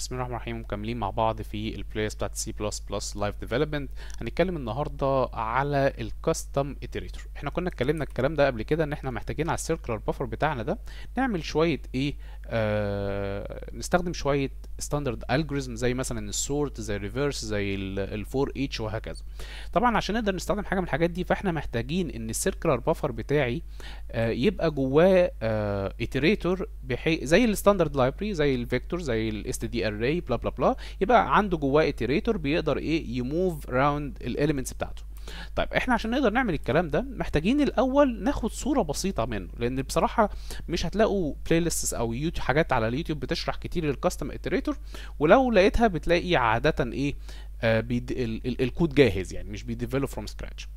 بسم الله الرحمن الرحيم مكملين مع بعض في البلايس بتاعت سي بلس بلس لايف ديفلوبمنت هنتكلم النهارده على الكاستم اتريتور احنا كنا اتكلمنا الكلام ده قبل كده ان احنا محتاجين على السيركلر بافر بتاعنا ده نعمل شويه ايه آه، نستخدم شويه ستاندرد الجوريزم زي مثلا السورت زي الريفرس زي الفور اتش وهكذا طبعا عشان نقدر نستخدم حاجه من الحاجات دي فاحنا محتاجين ان السيركلر بافر بتاعي آه يبقى جواه ايتريتور آه، بحيث زي الستاندرد لايبرري زي الفيكتور زي الاس دي اري بلا بلا بلا يبقى عنده جواه ايتريتور بيقدر ايه يموف راوند الاليمنتس بتاعته طيب احنا عشان نقدر نعمل الكلام ده محتاجين الاول ناخد صوره بسيطه منه لان بصراحه مش هتلاقوا بلاي ليستس او يوتيوب حاجات على اليوتيوب بتشرح كتير الكاستم اتريتور ولو لقيتها بتلاقي عاده ايه آه بيد... ال... ال... الكود جاهز يعني مش بيديفلوب فروم سكراتش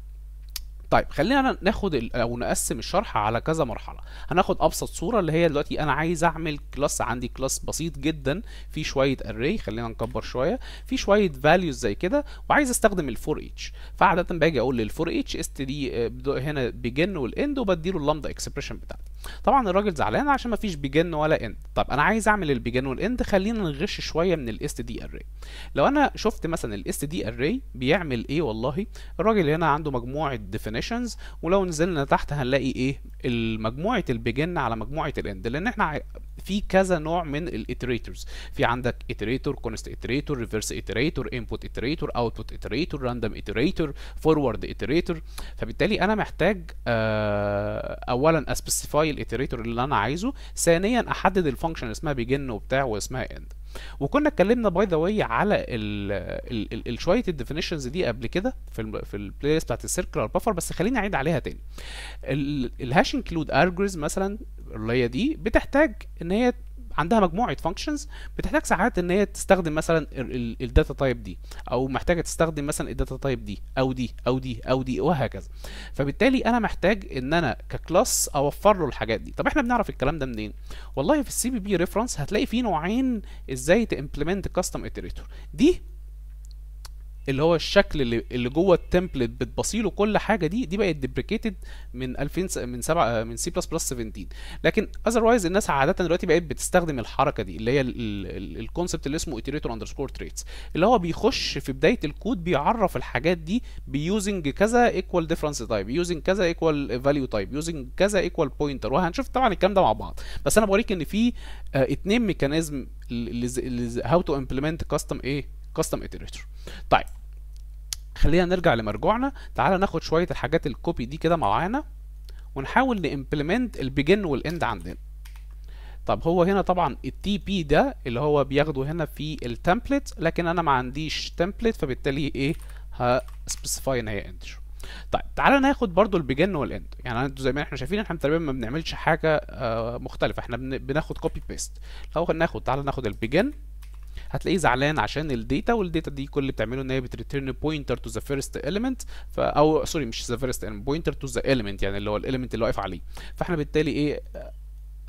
طيب خلينا ناخد او نقسم الشرح على كذا مرحله هناخد ابسط صوره اللي هي دلوقتي انا عايز اعمل كلاس عندي كلاس بسيط جدا في شويه اري خلينا نكبر شويه في شويه فاليوز زي كده وعايز استخدم الفور اتش فعاده باجي اقول للفور اتش است دي هنا بيجن والاند وبديله اللامدا اكسبريشن بتاعتي طبعا الراجل زعلان عشان مفيش بيجن ولا اند طب انا عايز اعمل البيجن والاند خلينا نغش شويه من الاس دي اري لو انا شفت مثلا الاس دي اري بيعمل ايه والله الراجل هنا عنده مجموعه ديفينيشنز ولو نزلنا تحت هنلاقي ايه مجموعه البيجن على مجموعه الاند لان احنا في كذا نوع من الاتريتورز في عندك اتريتور كونست اتريتور ريفرس اتريتور انبوت اتريتور اوتبوت اتريتور راندوم اتريتور فورورد اتريتور فبالتالي انا محتاج آه، اولا اسبيسيفاي الاتريتور اللي انا عايزه ثانيا احدد الفانكشن اسمها بيجن وبتاع واسمها اند وكنا اتكلمنا باي ذا واي على شويه الديفينيشنز دي قبل كده في ال في البلاي ليست بتاعت السيركلر بفر بس خليني اعيد عليها تاني الهاش انكلود ارجوريز مثلا القريه دي بتحتاج ان هي عندها مجموعه فانكشنز بتحتاج ساعات ان هي تستخدم مثلا الداتا تايب دي او محتاجه تستخدم مثلا الداتا تايب دي او دي او دي او دي وهكذا فبالتالي انا محتاج ان انا ككلاس اوفر له الحاجات دي طب احنا بنعرف الكلام ده منين والله في السي بي بي ريفرنس هتلاقي فيه نوعين ازاي تمبلمنت كاستم اتريتور دي اللي هو الشكل اللي اللي جوه التمبلت بتبصيله كل حاجه دي دي بقت ديبريكيتد من 2000 من 7 من سي بلس بلس 17 لكن اذروايز الناس عاده دلوقتي بقت بتستخدم الحركه دي اللي هي الكونسبت اللي اسمه اتريتور اندرسكور تريتس اللي هو بيخش في بدايه الكود بيعرف الحاجات دي بيوزنج كذا ايكوال ديفرنس تايب يوزنج كذا ايكوال فاليو تايب يوزنج كذا ايكوال بوينتر وهنشوف طبعا الكلام ده مع بعض بس انا بوريك ان في آه، اتنين ميكانيزم هاو تو امبلمنت كاستم ايه كاستم iterator طيب خلينا نرجع لمرجوعنا تعالى ناخد شويه الحاجات الكوبي دي كده معانا ونحاول نimplement البيجن والاند عندنا طب هو هنا طبعا التي بي ده اللي هو بياخده هنا في التمبلت لكن انا ما عنديش تمبلت فبالتالي ايه هسبيسيفاي ان هي انتر طيب تعالى ناخد برضو البيجن والاند يعني انتوا زي ما احنا شايفين احنا تقريبا ما بنعملش حاجه آه، مختلفه احنا بناخد كوبي بيست لو ناخد تعالى ناخد البيجن هتلاقيه زعلان عشان الداتا والداتا دي كل اللي بتعمله ان هي بتريتيرن بوينتر تو ذا فيرست ايليمنت او سوري مش ذا فيرست بوينتر تو ذا ايليمنت يعني اللي هو الايليمنت اللي واقف عليه فاحنا بالتالي ايه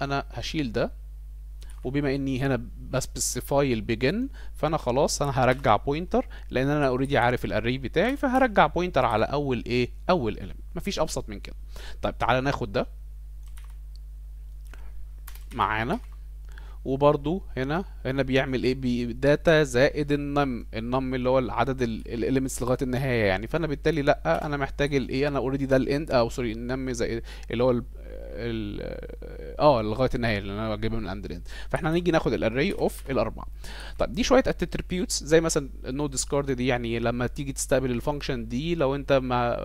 انا هشيل ده وبما اني هنا بسبيسيفاي البيجن فانا خلاص انا هرجع بوينتر لان انا اوريدي عارف الاري بتاعي فهرجع بوينتر على اول ايه اول اليمنت مفيش ابسط من كده طيب تعالى ناخد ده معانا وبرضو هنا هنا بيعمل ايه بي داتا زائد النم النم اللي هو العدد الاليمنتس لغايه النهايه يعني فانا بالتالي لا انا محتاج الايه انا اوريدي ده الاند او سوري النم زائد اللي هو اه لغايه النهايه اللي انا بجيبها من الاندرين فاحنا هنيجي ناخد الاري اوف الاربعه طب دي شويه اتريبيوتس زي مثلا النو ديسكارد دي يعني لما تيجي تستقبل الفانكشن دي لو انت ما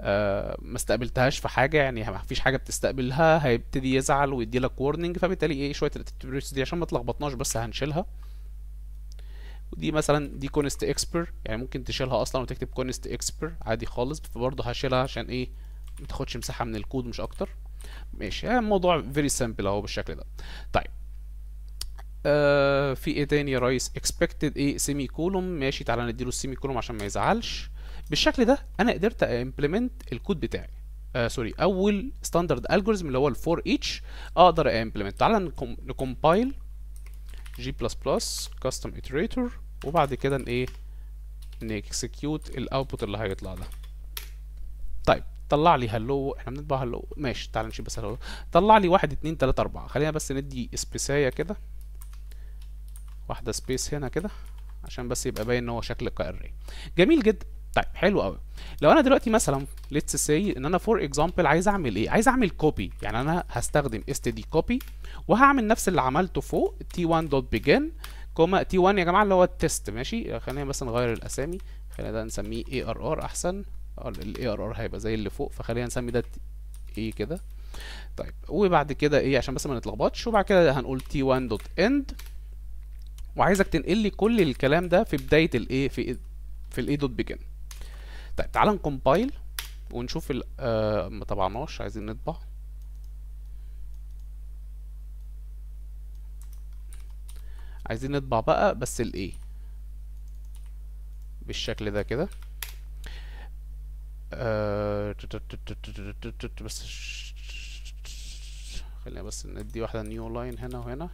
آه ما استقبلتهاش في حاجه يعني ما فيش حاجه بتستقبلها هيبتدي يزعل ويدي لك وورنينج فبالتالي ايه شويه الاتريبيوتس دي عشان ما تلخبطناش بس هنشيلها ودي مثلا دي كونست اكسبر يعني ممكن تشيلها اصلا وتكتب كونست اكسبر عادي خالص فبرضه هشيلها عشان ايه ما تاخدش مساحه من الكود مش اكتر ماشي يعني الموضوع فيري سمبل اهو بالشكل ده طيب آه في ايه تاني يا ريس expected ايه سيمي كولوم ماشي تعالى نديله السيمي كولوم عشان ما يزعلش بالشكل ده انا قدرت امبلمنت الكود بتاعي آه سوري اول ستاندرد الجوريزم اللي هو الفور اتش اقدر امبلمنت تعالى نكومبايل جي بلس بلس كاستم اتريتور وبعد كده ايه نكسكيوت الاوتبوت اللي هيطلع ده طلع لي هلو احنا بنطبع هلو ماشي تعال نشيل بس هلو طلع لي واحد اتنين تلاتة اربعة خلينا بس ندي سبيساية كده واحدة سبيس هنا كده عشان بس يبقى باين ان هو شكل كاري جميل جدا طيب حلو قوي لو انا دلوقتي مثلا ليتس سي ان انا فور اكزامبل عايز اعمل ايه عايز اعمل كوبي يعني انا هستخدم است دي كوبي وهعمل نفس اللي عملته فوق تي 1 دوت بيجن كوما تي 1 يا جماعه اللي هو التست ماشي خلينا بس نغير الاسامي خلينا ده نسميه اي ار ار احسن الاي ار ار هيبقى زي اللي فوق فخلينا نسمي ده اي كده طيب وبعد كده ايه عشان بس ما نتلخبطش وبعد كده هنقول t1 دوت اند وعايزك تنقل لي كل الكلام ده في بدايه الايه في في الاي دوت بيجن طيب تعالى نكمبايل ونشوف ال آه ما طبعناش عايزين نطبع عايزين نطبع بقى بس الايه بالشكل ده كده آه، بس خلينا بس ندي واحدة نيو لاين هنا وهنا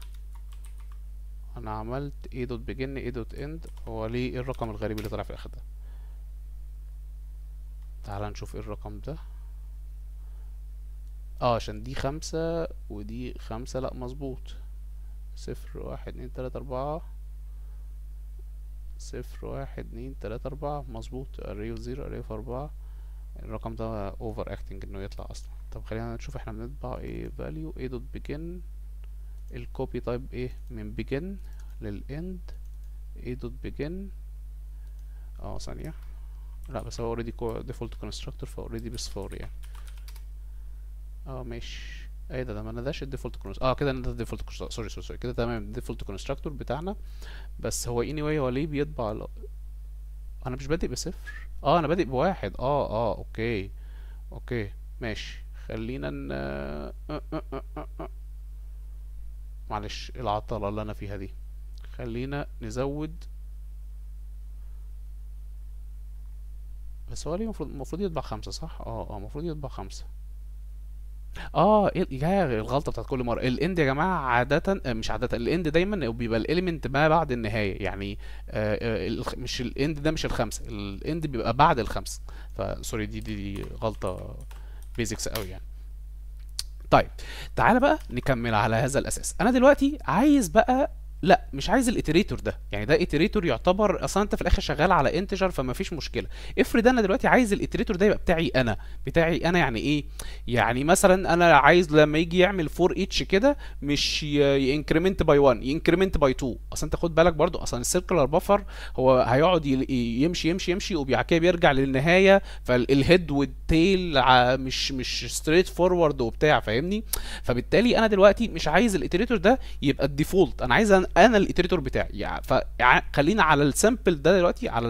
انا عملت ايه دوت بيجن ايه دوت اند هو ليه ايه الرقم الغريب اللي طلع في الاخر ده تعال نشوف ايه الرقم ده اه عشان دي خمسة ودي خمسة لأ مظبوط صفر واحد اتنين تلاتة اربعة صفر واحد اتنين تلاتة اربعة مظبوط اريو في زيرو اريو في اربعة الرقم ده اوفر اكتنج انه يطلع اصلا طب خلينا نشوف احنا بنطبع ايه فاليو ايه دوت بيجن الكوبي تايب ايه من بيجن للاند ايه دوت بيجن اه ثانية لا بس هو اوريدي ديفولت كونستراكتور بس بيصفر يعني اه ماشي ايه ده ده ما نداش الديفولت كونستراكتور اه كده ندى الديفولت سوري سوري سوري كده تمام الديفولت كونستراكتور بتاعنا بس هو اني anyway واي هو ليه بيطبع انا مش بادئ بصفر اه انا بادئ بواحد اه اه اوكي اوكي ماشي خلينا ن... معلش العطلة اللي انا فيها دي خلينا نزود بس هو ليه المفروض يطبع خمسة صح اه اه المفروض يطبع خمسة اه إيه يا الغلطه بتاعت كل مره الاند يا جماعه عاده آه، مش عاده الاند دايما بيبقى الاليمنت ما بعد النهايه يعني آه, آه، مش الاند ده مش الخمسه الاند بيبقى بعد الخمسه فسوري دي دي غلطه بيزكس قوي يعني طيب تعالى بقى نكمل على هذا الاساس انا دلوقتي عايز بقى لا مش عايز الايتريتور ده يعني ده ايتريتور يعتبر اصلا انت في الاخر شغال على انتجر فما فيش مشكله افرض انا دلوقتي عايز الايتريتور ده يبقى بتاعي انا بتاعي انا يعني ايه يعني مثلا انا عايز لما يجي يعمل فور اتش كده مش ينكريمنت باي 1 ينكريمنت باي 2 اصلا انت خد بالك برضو اصلا السيركلر بفر هو هيقعد يمشي يمشي يمشي وبعد كده بيرجع للنهايه فالهيد والتيل مش مش ستريت فورورد وبتاع فاهمني فبالتالي انا دلوقتي مش عايز الايتريتور ده يبقى الديفولت انا عايز انا الايتريتور بتاعي يعني فخلينا على السامبل ده دلوقتي على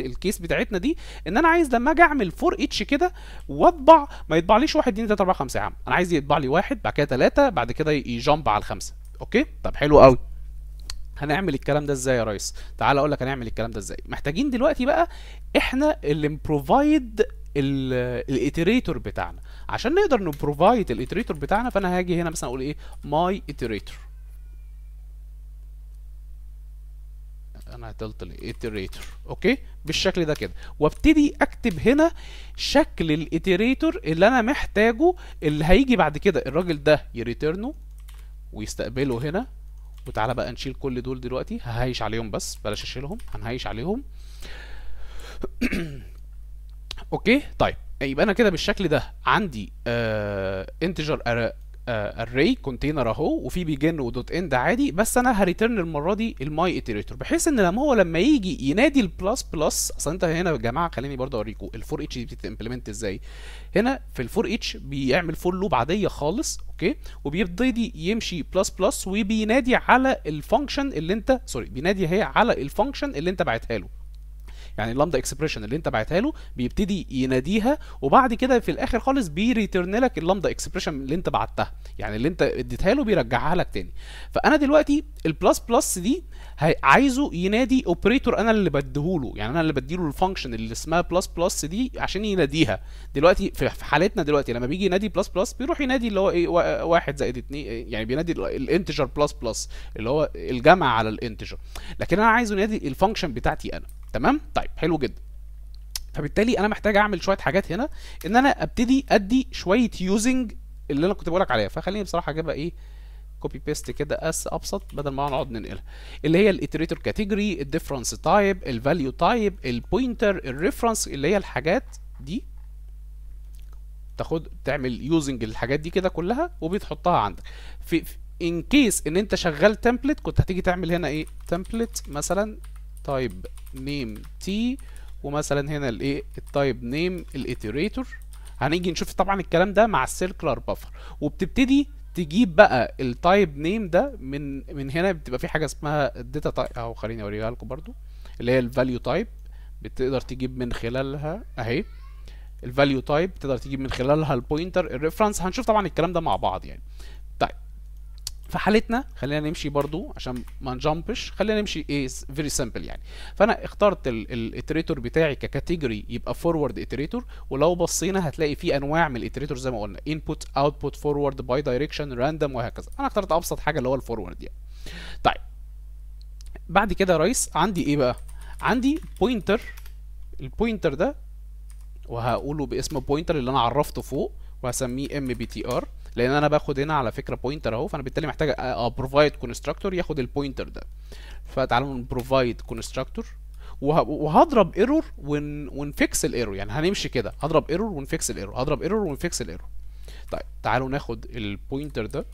الكيس بتاعتنا دي ان انا عايز لما اجي اعمل فور اتش كده واطبع ما يطبعليش 1 2 3 4 5 يا عم انا عايز يطبع لي واحد بعد كده 3 بعد كده يجامب على الخمسه اوكي طب حلو قوي هنعمل الكلام ده ازاي يا ريس تعال اقول لك هنعمل الكلام ده ازاي محتاجين دلوقتي بقى احنا اللي مبروفايد الايتريتور بتاعنا عشان نقدر نبروفايد الايتريتور بتاعنا فانا هاجي هنا مثلا اقول ايه ماي ايتريتور انا هتلت الايتريتور اوكي بالشكل ده كده وابتدي اكتب هنا شكل الايتريتور اللي انا محتاجه اللي هيجي بعد كده الراجل ده يريتيرنه ويستقبله هنا وتعالى بقى نشيل كل دول دلوقتي ههيش عليهم بس بلاش اشيلهم هنهيش عليهم اوكي طيب يبقى انا كده بالشكل ده عندي انتجر آه، آه، الري كونتينر اهو وفي بيجن ودوت اند عادي بس انا هريترن المره دي الماي اتريتور بحيث ان لما هو لما يجي ينادي البلس بلس اصل انت هنا يا جماعه خليني برضه اوريكم الفور اتش دي بتتمبلمنت ازاي هنا في الفور اتش بيعمل فور لوب عاديه خالص اوكي وبيبتدي يمشي بلس بلس وبينادي على الفانكشن اللي انت سوري بينادي هي على الفانكشن اللي انت بعتها له يعني اللامدا اكسبريشن اللي انت بعتها له بيبتدي يناديها وبعد كده في الاخر خالص بيريترن لك اللامدا اكسبريشن اللي انت بعتها يعني اللي انت اديتها له بيرجعها لك تاني فانا دلوقتي البلس بلس دي عايزه ينادي اوبريتور انا اللي بديهوله يعني انا اللي بديله الفانكشن اللي اسمها بلس بلس دي عشان يناديها دلوقتي في حالتنا دلوقتي لما بيجي ينادي بلس بلس بيروح ينادي اللي هو ايه واحد زائد اتنين يعني بينادي الانتجر بلس بلس اللي هو الجمع على الانتجر لكن انا عايزه ينادي الفانكشن بتاعتي انا تمام طيب حلو جدا فبالتالي انا محتاج اعمل شويه حاجات هنا ان انا ابتدي ادي شويه يوزنج اللي انا كنت بقولك عليها فخليني بصراحه اجيبها ايه كوبي بيست كده اس ابسط بدل ما نقعد ننقلها اللي هي الايتريتور كاتيجوري الديفرنس تايب الفاليو تايب البوينتر الريفرنس اللي هي الحاجات دي تاخد تعمل يوزنج للحاجات دي كده كلها وبتحطها عندك في ان كيس ان انت شغال تمبلت كنت هتيجي تعمل هنا ايه تمبلت مثلا التايب نيم تي ومثلا هنا الايه التايب نيم الايتريتور هنيجي نشوف طبعا الكلام ده مع السيركلر بافر وبتبتدي تجيب بقى التايب نيم ده من من هنا بتبقى في حاجه اسمها الداتا تايب اهو خليني اوريها لكم برضو اللي هي الفاليو تايب بتقدر تجيب من خلالها اهي الفاليو تايب تقدر تجيب من خلالها البوينتر الريفرنس هنشوف طبعا الكلام ده مع بعض يعني في حالتنا خلينا نمشي برضو عشان ما نجامبش خلينا نمشي ايه فيري سمبل يعني فانا اخترت الاتريتور بتاعي ككاتيجوري يبقى فورورد اتريتور ولو بصينا هتلاقي في انواع من الاتريتور زي ما قلنا انبوت اوتبوت فورورد باي دايركشن راندوم وهكذا انا اخترت ابسط حاجه اللي هو الفورورد يعني طيب بعد كده يا ريس عندي ايه بقى عندي بوينتر البوينتر ده وهقوله باسم بوينتر اللي انا عرفته فوق وهسميه ام بي تي ار لان انا باخد هنا على فكره بوينتر اهو فانا بالتالي محتاج ابروفايد كونستراكتور ياخد البوينتر ده فتعالوا نبروفايد كونستراكتور وهضرب ايرور ون... ونفكس الايرور يعني هنمشي كده هضرب ايرور ونفكس الايرور هضرب ايرور ونفكس الايرور طيب تعالوا ناخد البوينتر ده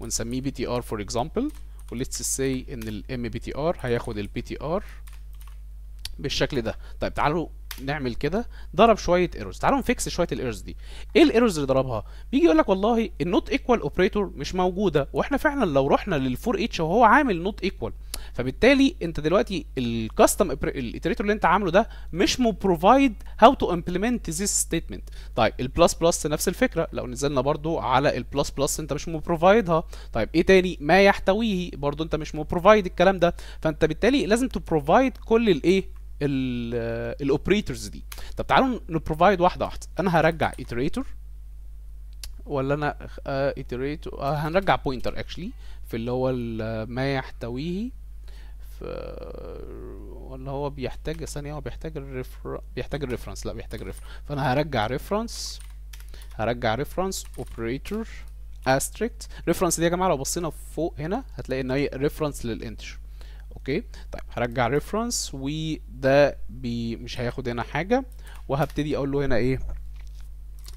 ونسميه بي تي ار فور اكزامبل وليتس سي ان الام بي تي ار هياخد البي تي ار بالشكل ده طيب تعالوا نعمل كده ضرب شويه ايرورز تعالوا نفكس شويه الايرورز دي ايه الايرورز اللي ضربها بيجي يقول لك والله النوت ايكوال اوبريتور مش موجوده واحنا فعلا لو رحنا للفور اتش وهو عامل نوت ايكوال فبالتالي انت دلوقتي الكاستم الايتريتور اللي انت عامله ده مش مبروفايد هاو تو امبلمنت ذيس ستيتمنت طيب البلس بلس نفس الفكره لو نزلنا برضو على البلس بلس انت مش مبروفايدها طيب ايه تاني ما يحتويه برضو انت مش مبروفايد الكلام ده فانت بالتالي لازم تبروفايد كل الايه الاوبريتورز دي طب تعالوا نبروفايد واحده واحده انا هرجع iterator ولا انا آه، iterator آه، هنرجع pointer actually في اللي هو ما يحتويه ولا هو بيحتاج ثانيه هو بيحتاج الريفر بيحتاج الريفرنس لا بيحتاج الريفرنس فانا هرجع ريفرنس هرجع ريفرنس اوبريتور استريكت ريفرنس دي يا جماعه لو بصينا فوق هنا هتلاقي ان هي ريفرنس للانتجر اوكي طيب هرجع ريفرنس وده بي مش هياخد هنا حاجه وهبتدي اقول له هنا ايه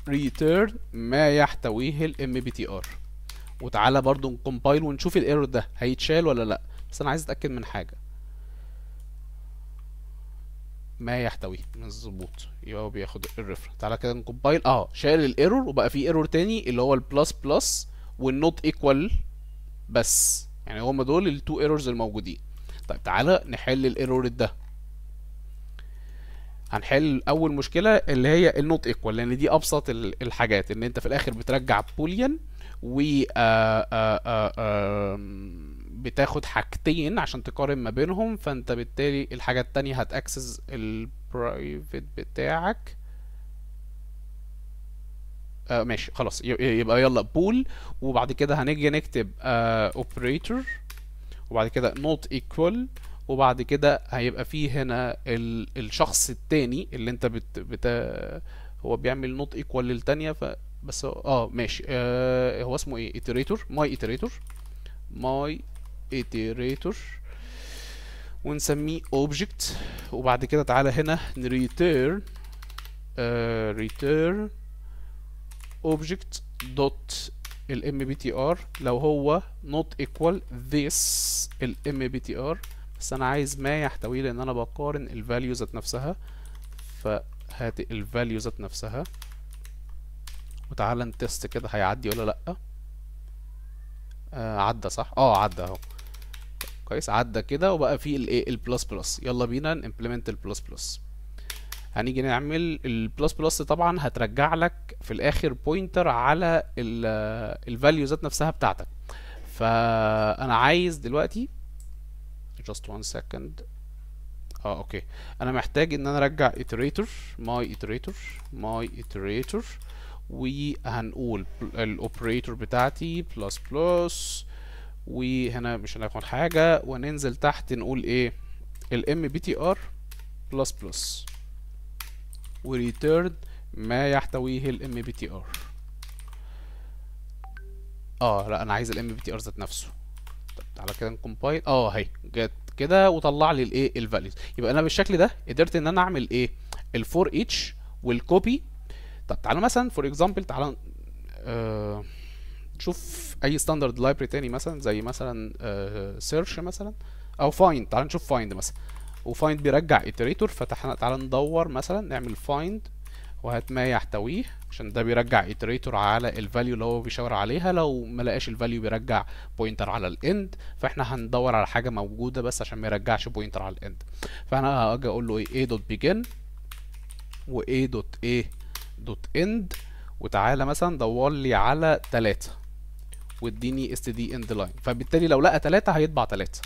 return ما يحتويه الام بي تي ار وتعالى برضو نكمبايل ونشوف الايرور ده هيتشال ولا لا بس انا عايز اتاكد من حاجه ما يحتويه مظبوط يبقى هو بياخد الريفر تعالى كده نكمبايل اه شال الايرور وبقى في ايرور تاني اللي هو البلس بلس والنوت ايكوال بس يعني هما دول التو ايرورز الموجودين طيب تعالى نحل الايرور ده هنحل اول مشكله اللي هي النوت ايكوال لان دي ابسط الحاجات ان انت في الاخر بترجع بوليان و آه، آه، آه، بتاخد حاجتين عشان تقارن ما بينهم فانت بالتالي الحاجه التانية هتاكسس البرايفت بتاعك آه ماشي خلاص يبقى يلا بول وبعد كده هنيجي نكتب اوبريتور آه وبعد كده نوت ايكوال وبعد كده هيبقى فيه هنا ال الشخص الثاني اللي انت بت, بت هو بيعمل نوت ايكوال للثانيه ف بس اه ماشي آه هو اسمه ايه ايتريتور ماي ايتريتور ماي ايتريتور ونسميه اوبجكت وبعد كده تعالى هنا نريتيرن ريتيرن اوبجكت دوت ال MBTR لو هو not equal this ال MBTR بس انا عايز ما يحتويه لان انا بقارن ال values ذات نفسها فهات values ذات نفسها وتعالى نتست كده هيعدي ولا لا آه عدى صح اه عدى اهو كويس عدى كده وبقى في الايه البلس بلس يلا بينا نimplement البلس بلس هنيجي نعمل البلس بلس طبعا هترجع لك في الاخر بوينتر على الفاليو ذات نفسها بتاعتك فانا عايز دلوقتي just one second اه اوكي انا محتاج ان انا ارجع iterator my iterator my iterator وهنقول الاوبريتور بتاعتي بلس بلس وهنا مش هناخد حاجه وننزل تحت نقول ايه الام بي تي ار بلس بلس وريتيرن ما يحتويه ال MBTR اه لا انا عايز ال MBTR ذات نفسه طب تعالى كده نكمبايل اه اهي جت كده وطلع لي الايه الفاليوز يبقى انا بالشكل ده قدرت ان انا اعمل ايه ال الفور اتش والكوبي طب تعالى مثلا فور اكزامبل تعالى آه، نشوف اي ستاندرد لايبرري تاني مثلا زي مثلا سيرش آه، مثلا او فايند تعالى نشوف فايند مثلا وفايند بيرجع ايتريتور فتحنا تعالى ندور مثلا نعمل فايند وهات ما يحتويه عشان ده بيرجع ايتريتور على الفاليو اللي هو بيشاور عليها لو ما لقاش الفاليو بيرجع بوينتر على الاند فاحنا هندور على حاجه موجوده بس عشان ما يرجعش بوينتر على الاند فانا هاجي اقول له ايه دوت بيجن و دوت ايه دوت اند وتعالى مثلا دور لي على 3 واديني std end line فبالتالي لو لقى 3 هيطبع 3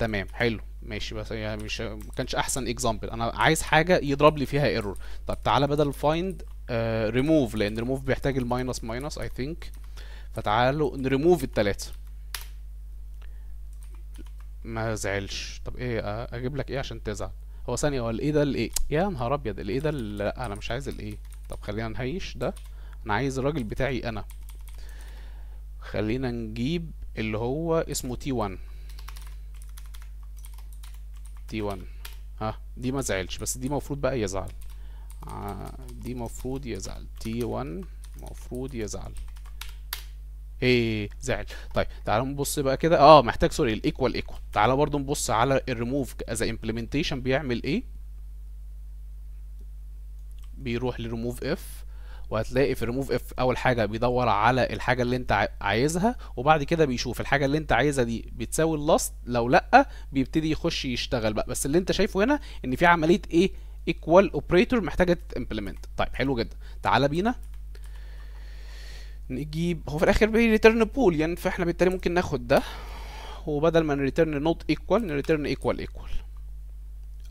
تمام حلو ماشي بس يعني مش ما كانش احسن اكزامبل انا عايز حاجه يضرب لي فيها ايرور طب تعالى بدل فايند آه، ريموف لان ريموف بيحتاج الماينس ماينس اي ثينك فتعالوا نريموف التلاته ما زعلش طب ايه اجيب لك ايه عشان تزعل هو ثانيه هو الايه ده الايه يا نهار ابيض الايه ده لا انا مش عايز الايه طب خلينا نهيش ده انا عايز الراجل بتاعي انا خلينا نجيب اللي هو اسمه تي 1 تي 1 ها دي ما زعلش بس دي مفروض بقى يزعل آه، دي مفروض يزعل تي 1 مفروض يزعل ايه زعل طيب تعالوا نبص بقى كده اه محتاج سوري الايكوال ايكوال تعالوا برضو نبص على الريموف از امبلمنتيشن بيعمل ايه بيروح لريموف اف وهتلاقي في ريموف اف اول حاجه بيدور على الحاجه اللي انت عايزها وبعد كده بيشوف الحاجه اللي انت عايزها دي بتساوي اللاست لو لا بيبتدي يخش يشتغل بقى بس اللي انت شايفه هنا ان في عمليه ايه ايكوال اوبريتور محتاجه تتمبلمنت طيب حلو جدا تعالى بينا نجيب هو في الاخر بي ريتيرن يعني فاحنا بالتالي ممكن ناخد ده وبدل ما نريتيرن نوت ايكوال نريتيرن ايكوال ايكوال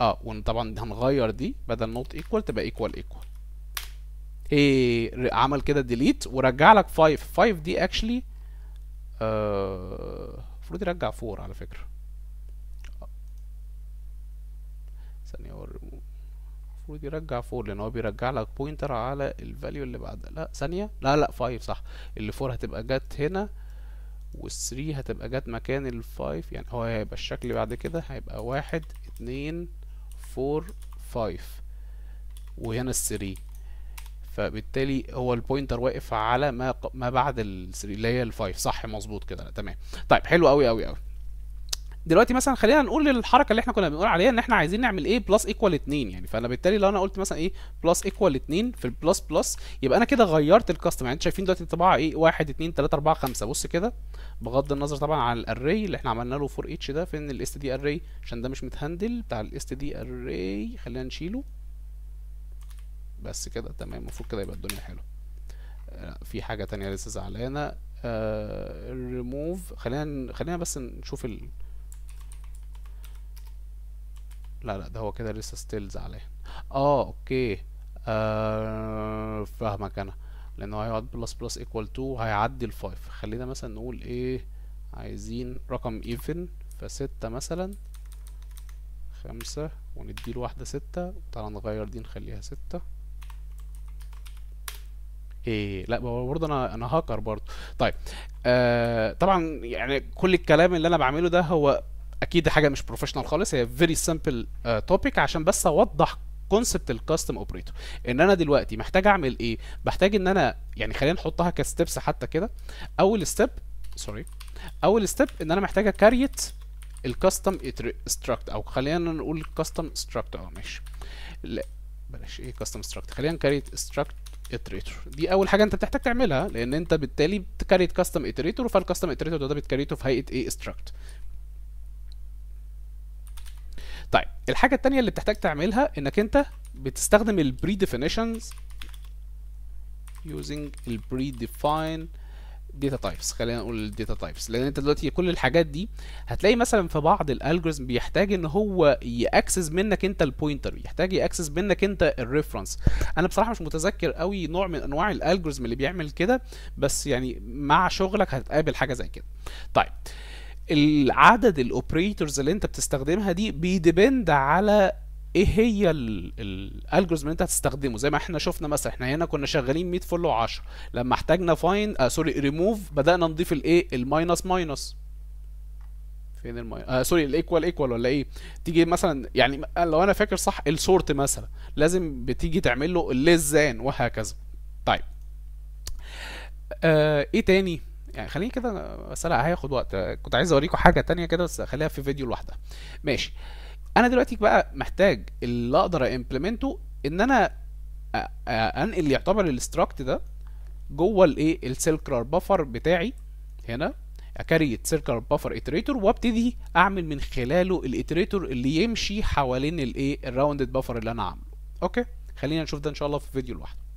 اه وطبعا هنغير دي بدل نوت ايكوال تبقى ايكوال ايكوال ايه عمل كده ديليت ورجع لك 5 5 دي اكشلي آه، المفروض يرجع 4 على فكره ثانيه المفروض يرجع 4 لان هو بيرجع لك بوينتر على الفاليو اللي بعدها لا ثانيه لا لا 5 صح اللي 4 هتبقى جت هنا وال3 هتبقى جت مكان ال5 يعني هو هيبقى الشكل بعد كده هيبقى 1 2 4 5 وهنا ال3 فبالتالي هو البوينتر واقف على ما ما بعد اللي هي ال5 صح مظبوط كده تمام طيب حلو قوي قوي قوي دلوقتي مثلا خلينا نقول الحركه اللي احنا كنا بنقول عليها ان احنا عايزين نعمل ايه بلس ايكوال 2 يعني فانا بالتالي لو انا قلت مثلا ايه بلس ايكوال 2 في البلس بلس يبقى انا كده غيرت الكاستم يعني انتوا شايفين دلوقتي الطباعه ايه 1 2 3 4 5 بص كده بغض النظر طبعا عن الاري اللي احنا عملنا له فور اتش ده فين الاس دي اري عشان ده مش متهندل بتاع الاس دي اري خلينا نشيله بس كده تمام المفروض كده يبقى الدنيا حلوه آه، في حاجه تانية لسه زعلانه الريموف آه، خلينا خلينا بس نشوف ال لا لا ده هو كده لسه ستيل زعلان اه اوكي آه فاهمك انا لان هو هيقعد بلس بلس ايكوال تو هيعدي ال 5 خلينا مثلا نقول ايه عايزين رقم ايفن فستة مثلا خمسة ونديله واحدة ستة تعالى نغير دي نخليها ستة ايه لا برضه انا انا هاكر برضه طيب آه طبعا يعني كل الكلام اللي انا بعمله ده هو اكيد حاجه مش بروفيشنال خالص هي فيري سمبل توبيك عشان بس اوضح كونسبت الكاستم اوبريتور ان انا دلوقتي محتاج اعمل ايه بحتاج ان انا يعني خلينا نحطها كستبس حتى كده اول ستيب سوري اول ستيب ان انا محتاج اكريت الكاستم استراكت او خلينا نقول كاستم استراكت اه ماشي لا بلاش ايه كاستم استراكت خلينا نكريت استراكت اتريتور دي اول حاجه انت بتحتاج تعملها لان انت بالتالي بتكريت كاستم اتريتور فالكاستم اتريتور ده, ده بتكريته في هيئه ايه استراكت طيب الحاجه الثانيه اللي بتحتاج تعملها انك انت بتستخدم البري ديفينيشنز using البري ديفاين داتا تايبس خلينا نقول الداتا تايبس لان انت دلوقتي كل الحاجات دي هتلاقي مثلا في بعض الالجوريزم بيحتاج ان هو ياكسس منك انت البوينتر يحتاج ياكسس منك انت الريفرنس انا بصراحه مش متذكر قوي نوع من انواع الالجوريزم اللي بيعمل كده بس يعني مع شغلك هتقابل حاجه زي كده طيب العدد الاوبريتورز اللي انت بتستخدمها دي بيديبند على ايه هي الالجوريزم اللي انت هتستخدمه زي ما احنا شفنا مثلا احنا هنا كنا شغالين 100 فل و10 لما احتاجنا فاين آه سوري ريموف بدانا نضيف الايه الماينس ماينس فين الماي آه سوري الايكوال ايكوال ولا ايه تيجي مثلا يعني لو انا فاكر صح السورت مثلا لازم بتيجي تعمل له الليس ذان وهكذا طيب آه ايه تاني يعني خليني كده مسألة هياخد وقت كنت عايز اوريكم حاجة تانية كده بس خليها في فيديو لوحدها ماشي انا دلوقتي بقى محتاج اللي اقدر امبلمنتو ان انا انقل يعتبر الاستراكت ده جوه الايه السيركلر بافر بتاعي هنا اكريت سيركلر بافر اتريتور وابتدي اعمل من خلاله الاتريتور اللي يمشي حوالين الايه الراوندد بافر اللي انا عامله اوكي خلينا نشوف ده ان شاء الله في فيديو لوحده